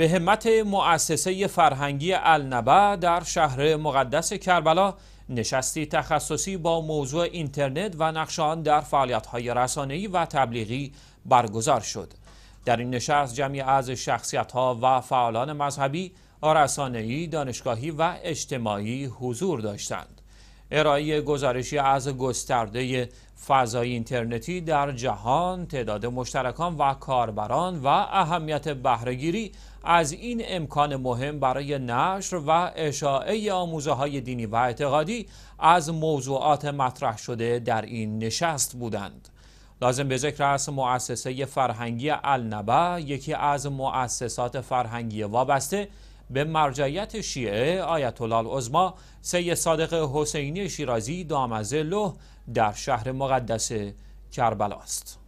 به همت مؤسسه فرهنگی النبع در شهر مقدس کربلا نشستی تخصصی با موضوع اینترنت و نقشان آن در فعالیت‌های رسانه‌ای و تبلیغی برگزار شد. در این نشست جمعی از شخصیت‌ها و فعالان مذهبی، رسانه‌ای، دانشگاهی و اجتماعی حضور داشتند. ارائه گزارشی از گسترده فضای اینترنتی در جهان تعداد مشترکان و کاربران و اهمیت بهرهگیری از این امکان مهم برای نشر و اشاعه آموزه های دینی و اعتقادی از موضوعات مطرح شده در این نشست بودند. لازم به ذکر است مؤسسه فرهنگی النبا یکی از مؤسسات فرهنگی وابسته به مرجعیت شیعه آیت الله العظما سید صادق حسینی شیرازی دامزه لوح در شهر مقدس کربلا است.